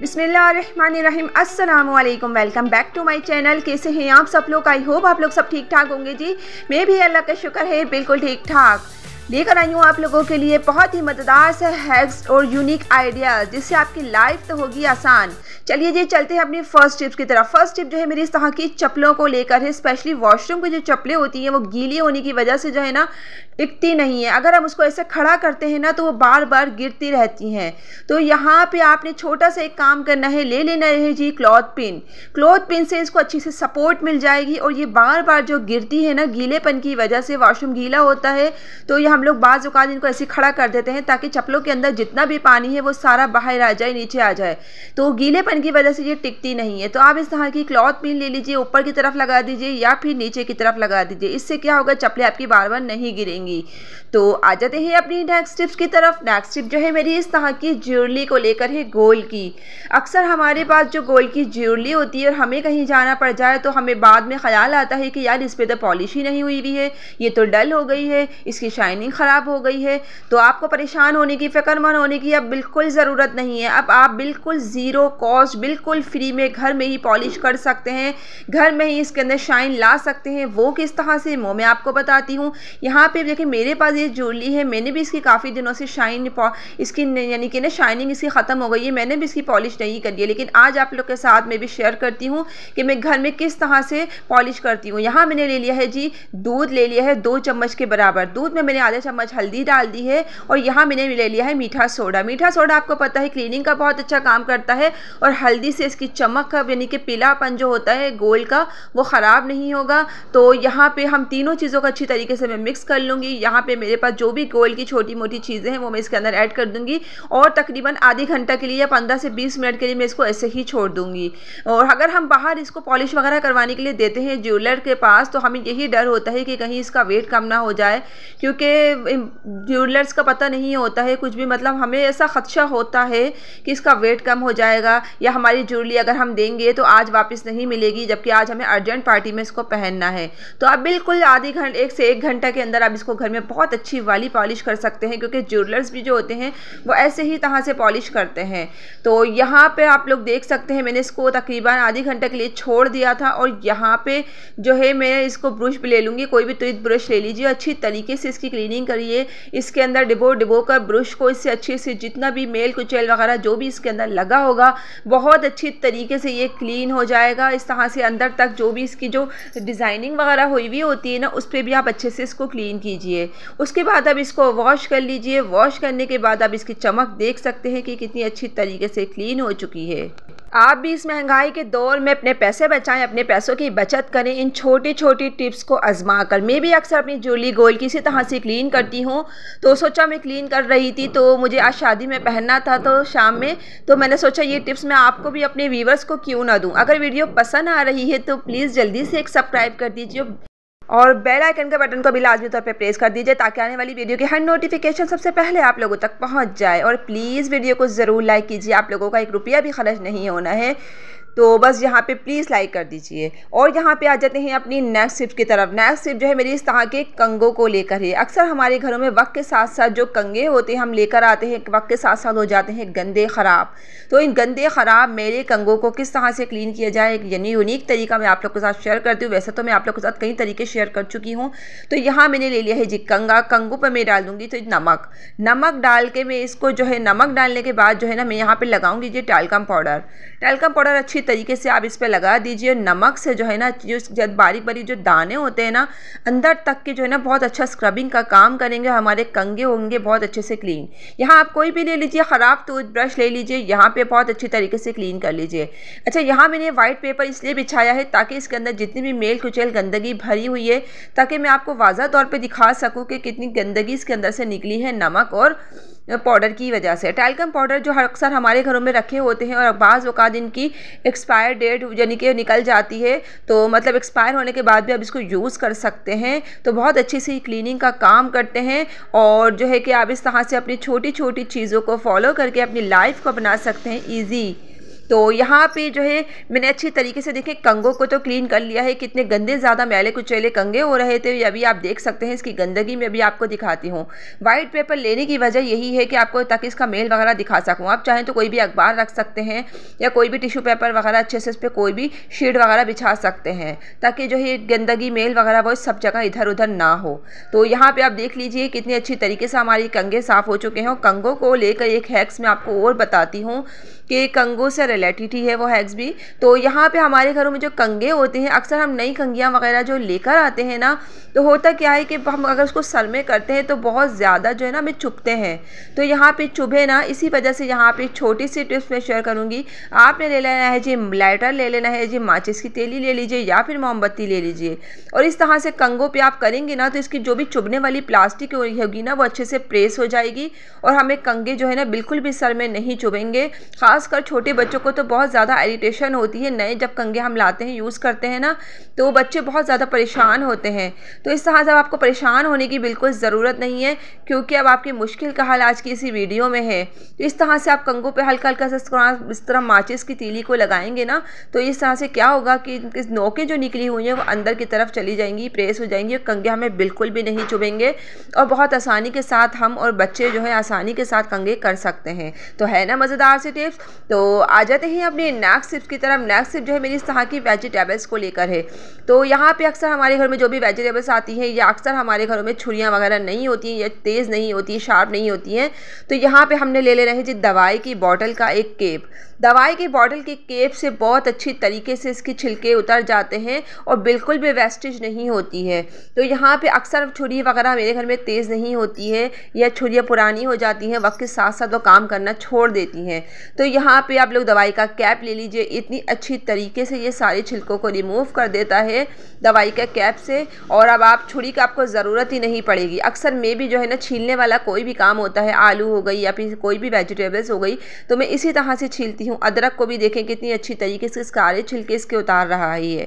बिसमीम welcome back to my channel कैसे हैं आप सब लोग आई होप आप लोग सब ठीक ठाक होंगे जी मैं भी अल्लाह का शुक्र है बिल्कुल ठीक ठाक लेकर आई हूँ आप लोगों के लिए बहुत ही मजेदार से हैक्स और यूनिक आइडियाज जिससे आपकी लाइफ तो होगी आसान चलिए जी चलते हैं अपनी फर्स्ट टिप्स की तरफ फर्स्ट टिप जो है मेरी इस तरह की चप्पलों को लेकर है स्पेशली वॉशरूम की जो चप्पलें होती हैं वो गीली होने की वजह से जो है ना टिकती नहीं है अगर हम उसको ऐसे खड़ा करते हैं ना तो वो बार बार गिरती रहती हैं तो यहाँ पे आपने छोटा सा एक काम करना है ले लेना है जी क्लॉथ पिन क्लॉथ पिन से इसको अच्छी से सपोर्ट मिल जाएगी और ये बार बार जो गिरती है ना गीलेपन की वजह से वॉशरूम गीला होता है तो यहाँ हम लोग बाज़ इनको ऐसे खड़ा कर देते हैं ताकि चप्पलों के अंदर जितना भी पानी है वो सारा बाहर आ जाए नीचे आ जाए तो गीलेपन की वजह से ये टिकती नहीं है तो आप इस तरह की क्लॉथ पिन ले लीजिए ऊपर की तरफ लगा दीजिए या फिर नीचे की तरफ लगा दीजिए इससे क्या होगा चप्पलें आपकी बार बार नहीं गिरेंगी तो आ जाते हैं अपनी नेक्स्ट टिप्स की तरफ नेक्स्ट टिप जो है मेरी इस तरह की ज्वेलरी को लेकर है गोल की अक्सर हमारे पास जो गोल की ज्वेलरी होती है और हमें कहीं जाना पड़ जाए तो हमें बाद में ख्याल आता है कि यार इस पर तो पॉलिश ही नहीं हुई हुई है ये तो डल हो गई है इसकी शाइनिंग पानी ख़राब हो गई है तो आपको परेशान होने की फ़िक्रमंद होने की अब बिल्कुल ज़रूरत नहीं है अब आप बिल्कुल ज़ीरो कॉस्ट बिल्कुल फ्री में घर में ही पॉलिश कर सकते हैं घर में ही इसके अंदर शाइन ला सकते हैं वो किस तरह से वो मैं आपको बताती हूँ यहाँ पर देखिए मेरे पास ये ज्वेलरी है मैंने भी इसकी काफ़ी दिनों से शाइन इसकी यानी कि ना शाइनिंग इसकी ख़त्म हो गई है मैंने भी इसकी पॉलिश नहीं करी है लेकिन आज आप लोग के साथ मैं भी शेयर करती हूँ कि मैं घर में किस तरह से पॉलिश करती हूँ यहाँ मैंने ले लिया है जी दूध ले लिया है दो चम्मच के बराबर दूध में मैंने आधे आधा चम्मच हल्दी डाल दी है और यहाँ मैंने ले लिया है मीठा सोडा मीठा सोडा आपको पता है क्लीनिंग का बहुत अच्छा काम करता है और हल्दी से इसकी चमक का यानी कि पीलापन जो होता है गोल का वो ख़राब नहीं होगा तो यहाँ पर हम तीनों चीज़ों को अच्छी तरीके से मैं मिक्स कर लूँगी यहाँ पर मेरे पास जो भी गोल की छोटी मोटी चीज़ें हैं वो मैं इसके अंदर ऐड कर दूँगी और तकरीबन आधे घंटा के लिए या पंद्रह से बीस मिनट के लिए मैं इसको ऐसे ही छोड़ दूँगी और अगर हम बाहर इसको पॉलिश वगैरह करवाने के लिए देते हैं ज्वेलर के पास तो हमें यही डर होता है कि कहीं इसका वेट कम ना हो जाए क्योंकि ज्वेलर्स का पता नहीं होता है कुछ भी मतलब हमें ऐसा ख़दशा होता है कि इसका वेट कम हो जाएगा या हमारी ज्वेलरी अगर हम देंगे तो आज वापस नहीं मिलेगी जबकि आज हमें अर्जेंट पार्टी में इसको पहनना है तो आप बिल्कुल आधी घंटे एक से एक घंटा के अंदर आप इसको घर में बहुत अच्छी वाली पॉलिश कर सकते हैं क्योंकि ज्वेलर्स भी जो होते हैं वो ऐसे ही तरह से पॉलिश करते हैं तो यहाँ पर आप लोग देख सकते हैं मैंने इसको तकरीबन आधी घंटे के लिए छोड़ दिया था और यहाँ पर जो है मैं इसको ब्रश भी ले लूँगी कोई भी तुरंत ब्रश ले लीजिए अच्छी तरीके से इसकी क्लीनिंग क्लीनिंग करिए इसके अंदर डिबो डिबो कर ब्रश को इससे अच्छे से जितना भी मेल कुचैल वगैरह जो भी इसके अंदर लगा होगा बहुत अच्छी तरीके से ये क्लीन हो जाएगा इस तरह से अंदर तक जो भी इसकी जो डिज़ाइनिंग वगैरह हुई हुई होती है ना उस पर भी आप अच्छे से इसको क्लीन कीजिए उसके बाद आप इसको वॉश कर लीजिए वॉश करने के बाद आप इसकी चमक देख सकते हैं कि कितनी अच्छी तरीके से क्लीन हो चुकी है आप भी इस महंगाई के दौर में अपने पैसे बचाएं अपने पैसों की बचत करें इन छोटी छोटी टिप्स को आजमा कर मैं भी अक्सर अपनी जूली गोल की इसी तरह से क्लीन करती हूँ तो सोचा मैं क्लीन कर रही थी तो मुझे आज शादी में पहनना था तो शाम में तो मैंने सोचा ये टिप्स मैं आपको भी अपने व्यूवर्स को क्यों ना दूँ अगर वीडियो पसंद आ रही है तो प्लीज़ जल्दी से एक सब्सक्राइब कर दीजिए और बेल आइकन के बटन को भी लाजमी तौर पर प्रेस कर दीजिए ताकि आने वाली वीडियो की हर नोटिफिकेशन सबसे पहले आप लोगों तक पहुंच जाए और प्लीज़ वीडियो को ज़रूर लाइक कीजिए आप लोगों का एक रुपया भी खर्च नहीं होना है तो बस यहाँ पे प्लीज़ लाइक कर दीजिए और यहाँ पे आ जाते हैं अपनी नेक्स्ट सिप की तरफ नेक्स्ट सिप जो है मेरी इस तरह के कंगों को लेकर है अक्सर हमारे घरों में वक्त के साथ साथ जो कंगे होते हैं हम लेकर आते हैं वक्त के साथ साथ हो जाते हैं गंदे ख़राब तो इन गंदे ख़राब मेरे कंगों को किस तरह से क्लीन किया जाए एक यानी यूनिक तरीका मैं आप लोग के साथ शेयर करती हूँ वैसे तो मैं आप लोग के साथ कई तरीके शेयर कर चुकी हूँ तो यहाँ मैंने ले लिया है जी कंगा कंगों पर मैं डाल दूँगी तो नमक नमक डाल के मैं इसको जो है नमक डालने के बाद जो है ना मैं यहाँ पर लगाऊँगी जी टैलकम पाउडर टैलकम पाउडर अच्छी तरीके से आप इस पर लगा दीजिए नमक से जो है ना जो जब बारीक बारीक जो दाने होते हैं ना अंदर तक के जो है ना बहुत अच्छा स्क्रबिंग का काम करेंगे हमारे कंगे होंगे बहुत अच्छे से क्लीन यहाँ आप कोई भी ले लीजिए ख़राब टूथब्रश ले लीजिए यहाँ पर बहुत अच्छी तरीके से क्लीन कर लीजिए अच्छा यहाँ मैंने वाइट पेपर इसलिए बिछाया है ताकि इसके अंदर जितनी भी मेल कुचेल गंदगी भरी हुई है ताकि मैं आपको वाजा तौर पर दिखा सकूँ कि कितनी गंदगी इसके अंदर से निकली है नमक और पाउडर की वजह से टैलकम पाउडर जो हर अक्सर हमारे घरों में रखे होते हैं और बाज़ अवत इनकी एक्सपायर डेट यानी कि निकल जाती है तो मतलब एक्सपायर होने के बाद भी आप इसको यूज़ कर सकते हैं तो बहुत अच्छी सी क्लीनिंग का काम करते हैं और जो है कि आप इस तरह से अपनी छोटी छोटी चीज़ों को फॉलो करके अपनी लाइफ को बना सकते हैं ईजी तो यहाँ पे जो है मैंने अच्छी तरीके से देखे कंगों को तो क्लीन कर लिया है कितने गंदे ज़्यादा मैले कुचैले कंगे हो रहे थे अभी आप देख सकते हैं इसकी गंदगी में भी आपको दिखाती हूँ वाइट पेपर लेने की वजह यही है कि आपको ताकि इसका मेल वगैरह दिखा सकूँ आप चाहें तो कोई भी अखबार रख सकते हैं या कोई भी टिशू पेपर वगैरह अच्छे से इस पर कोई भी शीट वगैरह बिछा सकते हैं ताकि जो है गंदगी मेल वगैरह वो सब जगह इधर उधर ना हो तो यहाँ पर आप देख लीजिए कितनी अच्छी तरीके से हमारी कंगे साफ़ हो चुके हैं और कंगों को लेकर एक हैक्स में आपको और बताती हूँ कि कंगों से रिलेटिविटी है वो हैग्स भी तो यहाँ पे हमारे घरों में जो कंगे होते हैं अक्सर हम नई कंगियाँ वगैरह जो लेकर आते हैं ना तो होता क्या है कि हम अगर उसको सर में करते हैं तो बहुत ज़्यादा जो है ना हमें चुभते हैं तो यहाँ पे चुभे ना इसी वजह से यहाँ पे छोटी सी टिप्स मैं शेयर करूँगी आपने ले लेना है जी लाइटर ले लेना है जी माचिस की तेली ले लीजिए या फिर मोमबत्ती ले लीजिए और इस तरह से कंगों पर आप करेंगे ना तो इसकी जो भी चुभने वाली प्लास्टिक होगी ना वो अच्छे से प्रेस हो जाएगी और हमें कंगे जो है ना बिल्कुल भी सर में नहीं चुभेंगे खासकर छोटे बच्चों को तो बहुत ज़्यादा इरीटेशन होती है नए जब कंघे हम लाते हैं यूज़ करते हैं ना तो बच्चे बहुत ज़्यादा परेशान होते हैं तो इस तरह से आपको परेशान होने की बिल्कुल ज़रूरत नहीं है क्योंकि अब आपकी मुश्किल का हाल आज की इसी वीडियो में है तो इस तरह से आप कंघों पर हल्का हल्का सा इस तरह माचिस की तीली को लगाएंगे ना तो इस तरह से क्या होगा कि इस नोकें जो निकली हुई हैं वो अंदर की तरफ चली जाएंगी प्रेस हो जाएंगी और कंघे हमें बिल्कुल भी नहीं चुभेंगे और बहुत आसानी के साथ हम और बच्चे जो है आसानी के साथ कंघे कर सकते हैं तो है ना मज़ेदार से टिप्स तो आज कहते हैं अपने नैक सिप्स की तरफ नैक सिप जो है मेरी यहाँ की वेजिटेबल्स को लेकर है तो यहाँ पे अक्सर हमारे घर में जो भी वेजिटेबल्स आती हैं या अक्सर हमारे घरों में छुरियाँ वगैरह नहीं होती हैं या तेज़ नहीं होती है शार्प नहीं होती हैं तो यहाँ पर हमने ले लेना है जी दवाई की बॉटल का एक केप दवाई की बॉटल की केप से बहुत अच्छी तरीके से इसके छिलके उतर जाते हैं और बिल्कुल भी वेस्टेज नहीं होती है तो यहाँ पर अक्सर छुरी वगैरह मेरे घर में तेज़ नहीं होती है या छुरियाँ पुरानी हो जाती हैं वक्त के साथ साथ वो काम करना छोड़ देती हैं तो यहाँ पर आप लोग दवाई दवाई का कैप ले लीजिए इतनी अच्छी तरीके से ये सारे छिलकों को रिमूव कर देता है दवाई का कैप से और अब आप छुरी का आपको ज़रूरत ही नहीं पड़ेगी अक्सर में भी जो है ना छीलने वाला कोई भी काम होता है आलू हो गई या फिर कोई भी वेजिटेबल्स हो गई तो मैं इसी तरह से छीलती हूँ अदरक को भी देखें कितनी अच्छी तरीके से सारे छिलके इसके उतार रहा है ये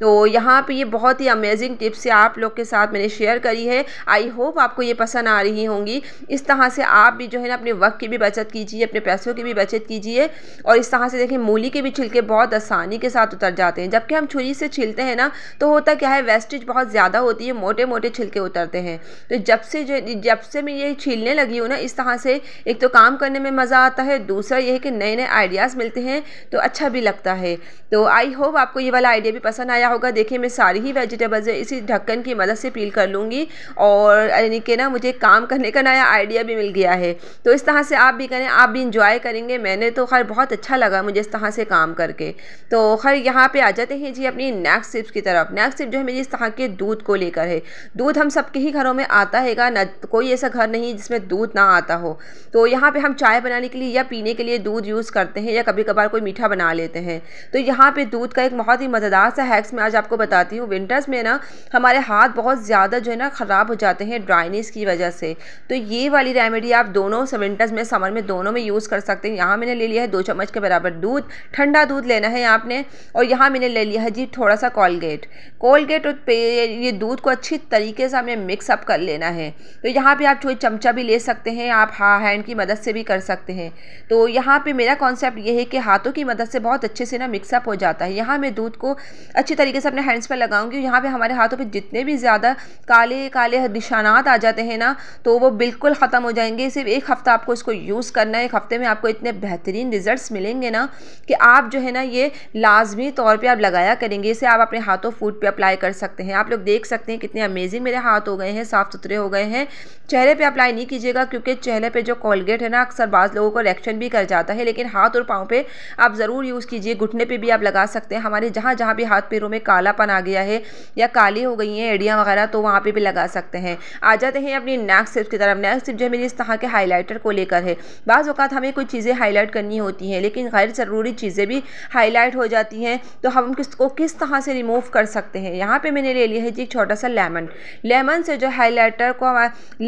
तो यहाँ पे ये बहुत ही अमेजिंग टिप्स है आप लोग के साथ मैंने शेयर करी है आई होप आपको ये पसंद आ रही होंगी इस तरह से आप भी जो है ना अपने वक्त की भी बचत कीजिए अपने पैसों की भी बचत कीजिए और इस तरह से देखिए मूली के भी छिलके बहुत आसानी के साथ उतर जाते हैं जबकि हम छुरी से छिलते हैं ना तो होता क्या है वेस्टेज बहुत ज़्यादा होती है मोटे मोटे छिलके उतरते हैं तो जब से जो जब से मैं ये छीलने लगी हूँ ना इस तरह से एक तो काम करने में मज़ा आता है दूसरा ये है कि नए नए आइडियाज़ मिलते हैं तो अच्छा भी लगता है तो आई होप आपको ये वाला आइडिया भी पसंद आया क्या होगा देखिए मैं सारी ही वेजिटेबल्स इसी ढक्कन की मदद से पील कर लूँगी और यानी कि ना मुझे काम करने का नया आइडिया भी मिल गया है तो इस तरह से आप भी करें आप भी इंजॉय करेंगे मैंने तो खैर बहुत अच्छा लगा मुझे इस तरह से काम करके तो खैर यहाँ पर आ जाते हैं जी अपनी नेक्स्ट सिप्स की तरफ नेक्स्ट सिप जो है मेरी इस तरह के दूध को लेकर है दूध हम सबके ही घरों में आता हैगा कोई ऐसा घर नहीं जिसमें दूध ना आता हो तो यहाँ पर हम चाय बनाने के लिए या पीने के लिए दूध यूज़ करते हैं या कभी कभार कोई मीठा बना लेते हैं तो यहाँ पर दूध का एक बहुत ही मज़ेदार सा हैक्स मैं आज आपको बताती हूँ विंटर्स में ना हमारे हाथ बहुत ज़्यादा जो है ना ख़राब हो जाते हैं ड्राइनेस की वजह से तो ये वाली रेमेडी आप दोनों विंटर्स में समर में दोनों में यूज़ कर सकते हैं यहाँ मैंने ले लिया है दो चम्मच के बराबर दूध ठंडा दूध लेना है आपने और यहाँ मैंने ले लिया है जी थोड़ा सा कोलगेट कोलगेट और ये दूध को अच्छी तरीके से हमें मिक्सअप कर लेना है तो यहाँ पर आप जो चमचा भी ले सकते हैं आप हाँ हैंड की मदद से भी कर सकते हैं तो यहाँ पर मेरा कॉन्सेप्ट ये है कि हाथों की मदद से बहुत अच्छे से ना मिक्सअप हो जाता है यहाँ मैं दूध को अच्छी तरीके से अपने हैंड्स पर लगाऊंगी यहाँ पे हमारे हाथों पे जितने भी ज़्यादा काले काले निशानात आ जाते हैं ना तो वो बिल्कुल ख़त्म हो जाएंगे सिर्फ एक हफ़्ता आपको इसको यूज़ करना है एक हफ़्ते में आपको इतने बेहतरीन रिजल्ट मिलेंगे ना कि आप जो है ना ये लाजमी तौर पर आप लगाया करेंगे इसे आप अपने हाथों फूट पर अप्लाई कर सकते हैं आप लोग देख सकते हैं कितने अमेजिंग मेरे हाथ हो गए हैं साफ़ सुथरे हो गए हैं चेहरे पर अप्लाई नहीं कीजिएगा क्योंकि चेहरे पर जो कोलगेट है ना अक्सर बाज़ लोगों को रिएक्शन भी कर जाता है लेकिन हाथ और पाँव पर आप ज़रूर यूज़ कीजिए घुटने पर भी आप लगा सकते हैं हमारे जहाँ जहाँ भी हाथ पैरों में में कालापन आ गया है या काली हो गई हैं एडियाँ वगैरह तो वहाँ पर भी लगा सकते हैं आ जाते हैं अपनी नेक्स्ट टिप्स की तरफ नेक्स्ट टिप जो है मेरी इस तरह के हाईलाइटर को लेकर है बाज़ अवत हमें कुछ चीज़ें हाईलाइट करनी होती हैं लेकिन गैर ज़रूरी चीज़ें भी हाईलाइट हो जाती हैं तो हम किसको किस तरह से रिमूव कर सकते हैं यहाँ पर मैंने ले लिया है जी एक छोटा सा लेमन लेमन से जो हाईलाइटर को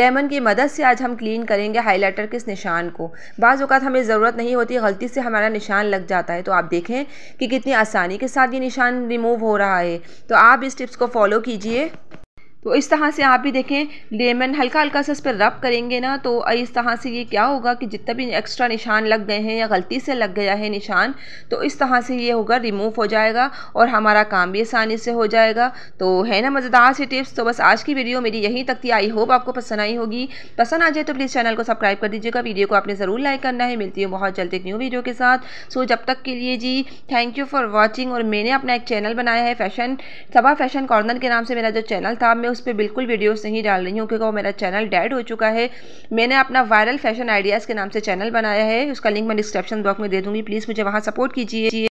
लेमन की मदद से आज हम क्लीन करेंगे हाईलाइटर के इस निशान को बाज़ अवत हमें ज़रूरत नहीं होती गलती से हमारा निशान लग जाता है तो आप देखें कि कितनी आसानी के साथ ये निशान रिमूव हो रहा है तो आप इस टिप्स को फॉलो कीजिए तो इस तरह से आप भी देखें लेमन हल्का हल्का सा इस पर रब करेंगे ना तो इस तरह से ये क्या होगा कि जितना भी एक्स्ट्रा निशान लग गए हैं या गलती से लग गया है निशान तो इस तरह से ये होगा रिमूव हो जाएगा और हमारा काम भी आसानी से हो जाएगा तो है ना मज़ेदार सी टिप्स तो बस आज की वीडियो मेरी यहीं तक थी आई होप आपको पसंद आई होगी पसंद आ जाए तो प्लीज़ चैनल को सब्सक्राइब कर दीजिएगा वीडियो को आपने ज़रूर लाइक करना है मिलती हूँ बहुत जल्द एक न्यू वीडियो के साथ सो जब तक के लिए जी थैंक यू फॉर वॉचिंग और मैंने अपना एक चैनल बनाया है फैशन सबा फैशन कॉर्नर के नाम से मेरा जो चैनल था मैं उस उस पर बिल्कुल वीडियोस नहीं डाल रही हूँ क्योंकि वो मेरा चैनल डेड हो चुका है मैंने अपना वायरल फैशन आइडियाज़ के नाम से चैनल बनाया है उसका लिंक मैं डिस्क्रिप्शन बॉक्स में दे दूँगी प्लीज़ मुझे वहाँ सपोर्ट कीजिए